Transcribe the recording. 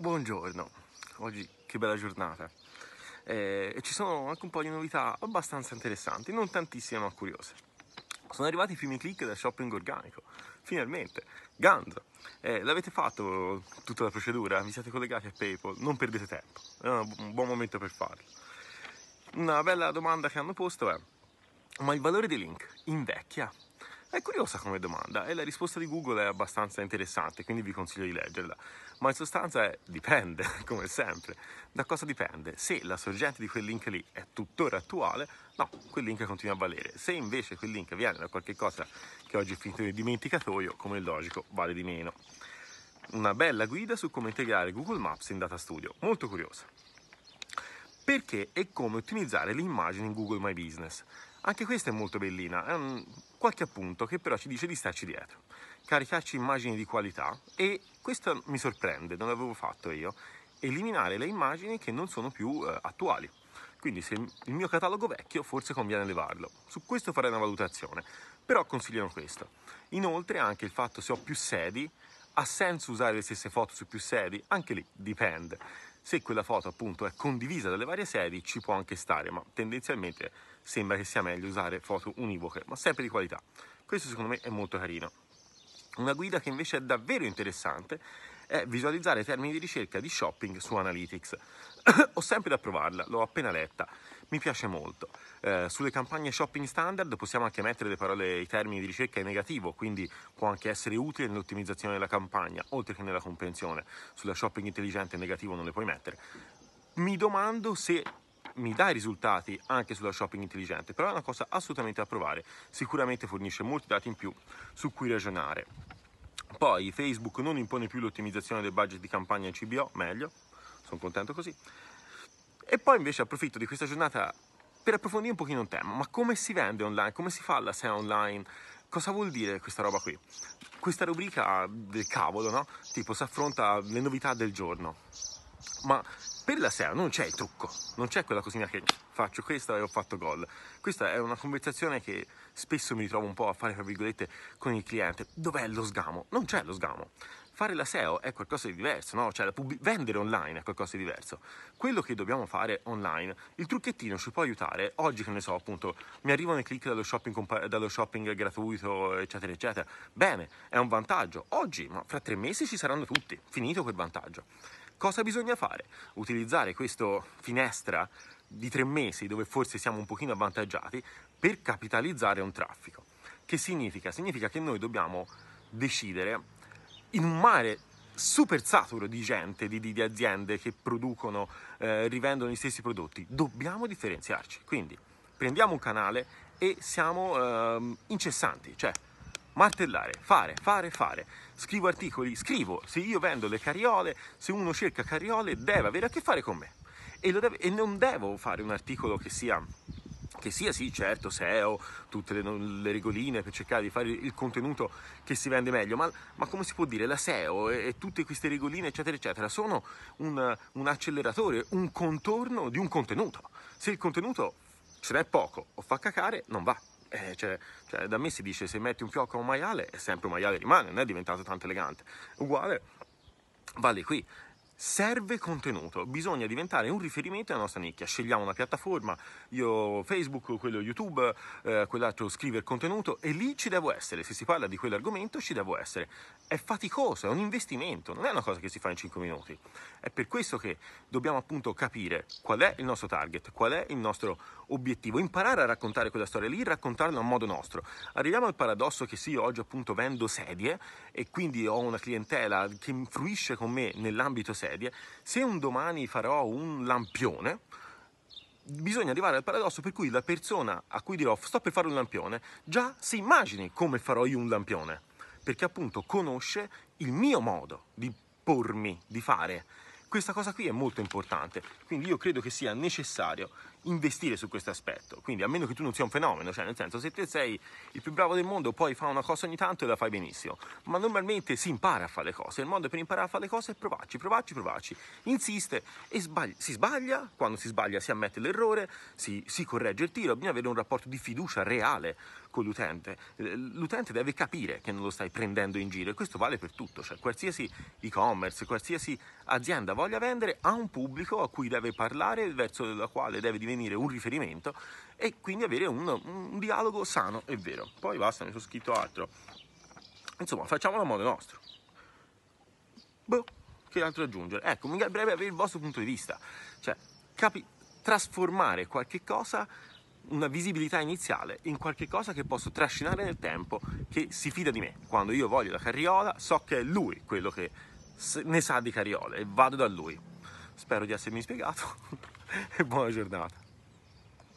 Buongiorno, oggi che bella giornata. Eh, e ci sono anche un po' di novità abbastanza interessanti, non tantissime ma curiose. Sono arrivati i primi click del shopping organico, finalmente. Gans, eh, l'avete fatto tutta la procedura? Vi siete collegati a PayPal? Non perdete tempo, è un buon momento per farlo. Una bella domanda che hanno posto è, ma il valore dei link invecchia? È curiosa come domanda e la risposta di Google è abbastanza interessante, quindi vi consiglio di leggerla. Ma in sostanza è dipende, come sempre. Da cosa dipende? Se la sorgente di quel link lì è tuttora attuale, no, quel link continua a valere. Se invece quel link viene da qualche cosa che oggi è finito nel dimenticatoio, come è logico, vale di meno. Una bella guida su come integrare Google Maps in Data Studio, molto curiosa perché e come ottimizzare le immagini in Google My Business. Anche questa è molto bellina, è un, qualche appunto che però ci dice di starci dietro, caricarci immagini di qualità e questo mi sorprende, non l'avevo fatto io, eliminare le immagini che non sono più eh, attuali. Quindi se il mio catalogo vecchio forse conviene levarlo. Su questo farei una valutazione, però consigliano questo. Inoltre anche il fatto se ho più sedi, ha senso usare le stesse foto su più sedi? Anche lì dipende. Se quella foto appunto è condivisa dalle varie sedi ci può anche stare, ma tendenzialmente sembra che sia meglio usare foto univoche, ma sempre di qualità. Questo secondo me è molto carino. Una guida che invece è davvero interessante è visualizzare i termini di ricerca di shopping su Analytics. Ho sempre da provarla, l'ho appena letta, mi piace molto. Eh, sulle campagne shopping standard possiamo anche mettere le parole, i termini di ricerca in negativo, quindi può anche essere utile nell'ottimizzazione della campagna, oltre che nella comprensione. Sulla shopping intelligente in negativo non le puoi mettere. Mi domando se mi dà i risultati anche sulla shopping intelligente, però è una cosa assolutamente da provare, sicuramente fornisce molti dati in più su cui ragionare. Poi Facebook non impone più l'ottimizzazione del budget di campagna CBO, meglio, sono contento così. E poi invece approfitto di questa giornata per approfondire un pochino un tema, ma come si vende online, come si fa la SEO online, cosa vuol dire questa roba qui? Questa rubrica del cavolo, no? Tipo si affronta le novità del giorno ma per la SEO non c'è il trucco, non c'è quella cosina che faccio questa e ho fatto gol. Questa è una conversazione che spesso mi ritrovo un po' a fare, tra virgolette, con il cliente. Dov'è lo sgamo? Non c'è lo sgamo. Fare la SEO è qualcosa di diverso, no? Cioè, pub- vendere online è qualcosa di diverso. Quello che dobbiamo fare online, il trucchettino ci può aiutare. Oggi, che ne so, appunto, mi arrivano i click dallo shopping, compa- dallo shopping gratuito, eccetera, eccetera. Bene, è un vantaggio. Oggi, ma fra tre mesi ci saranno tutti. Finito quel vantaggio. Cosa bisogna fare? Utilizzare questa finestra di tre mesi dove forse siamo un pochino avvantaggiati per capitalizzare un traffico. Che significa? Significa che noi dobbiamo decidere in un mare super saturo di gente, di, di aziende che producono, eh, rivendono gli stessi prodotti, dobbiamo differenziarci. Quindi prendiamo un canale e siamo eh, incessanti, cioè martellare, fare, fare, fare. Scrivo articoli, scrivo, se io vendo le carriole, se uno cerca carriole, deve avere a che fare con me. E, deve, e non devo fare un articolo che sia che sia sì certo SEO, tutte le, le, regoline per cercare di fare il contenuto che si vende meglio, ma, ma come si può dire, la SEO e, e, tutte queste regoline eccetera eccetera sono un, un acceleratore, un contorno di un contenuto. Se il contenuto ce n'è poco o fa cacare, non va. Eh, cioè, cioè, da me si dice se metti un fiocco a un maiale è sempre un maiale rimane, non è diventato tanto elegante. Uguale vale qui, serve contenuto, bisogna diventare un riferimento alla nostra nicchia, scegliamo una piattaforma, io Facebook, quello YouTube, eh, quell'altro scrivere contenuto e lì ci devo essere, se si parla di quell'argomento ci devo essere, è faticoso, è un investimento, non è una cosa che si fa in 5 minuti, è per questo che dobbiamo appunto capire qual è il nostro target, qual è il nostro obiettivo, imparare a raccontare quella storia lì, raccontarla a modo nostro, arriviamo al paradosso che sì, oggi appunto vendo sedie e quindi ho una clientela che influisce con me nell'ambito sedie, sedia, se un domani farò un lampione, bisogna arrivare al paradosso per cui la persona a cui dirò sto per fare un lampione già si immagini come farò io un lampione, perché appunto conosce il mio modo di pormi, di fare questa cosa qui è molto importante, quindi io credo che sia necessario investire su questo aspetto, quindi a meno che tu non sia un fenomeno, cioè nel senso se te sei il più bravo del mondo poi fa una cosa ogni tanto e la fai benissimo, ma normalmente si impara a fare le cose, il modo per imparare a fare le cose è provarci, provarci, provarci, insiste e sbagli- si sbaglia, quando si sbaglia si ammette l'errore, si, si corregge il tiro, bisogna avere un rapporto di fiducia reale con l'utente. L'utente deve capire che non lo stai prendendo in giro e questo vale per tutto, cioè qualsiasi e-commerce, qualsiasi azienda voglia vendere ha un pubblico a cui deve parlare, verso la quale deve divenire un riferimento e quindi avere un, un dialogo sano e vero. Poi basta, mi sono scritto altro. Insomma, facciamolo a modo nostro. Boh, che altro aggiungere? Ecco, mi piacerebbe avere il vostro punto di vista, cioè capi- trasformare qualche cosa una visibilità iniziale in qualche cosa che posso trascinare nel tempo, che si fida di me. Quando io voglio la carriola, so che è lui quello che ne sa di carriole e vado da lui. Spero di essermi spiegato e buona giornata.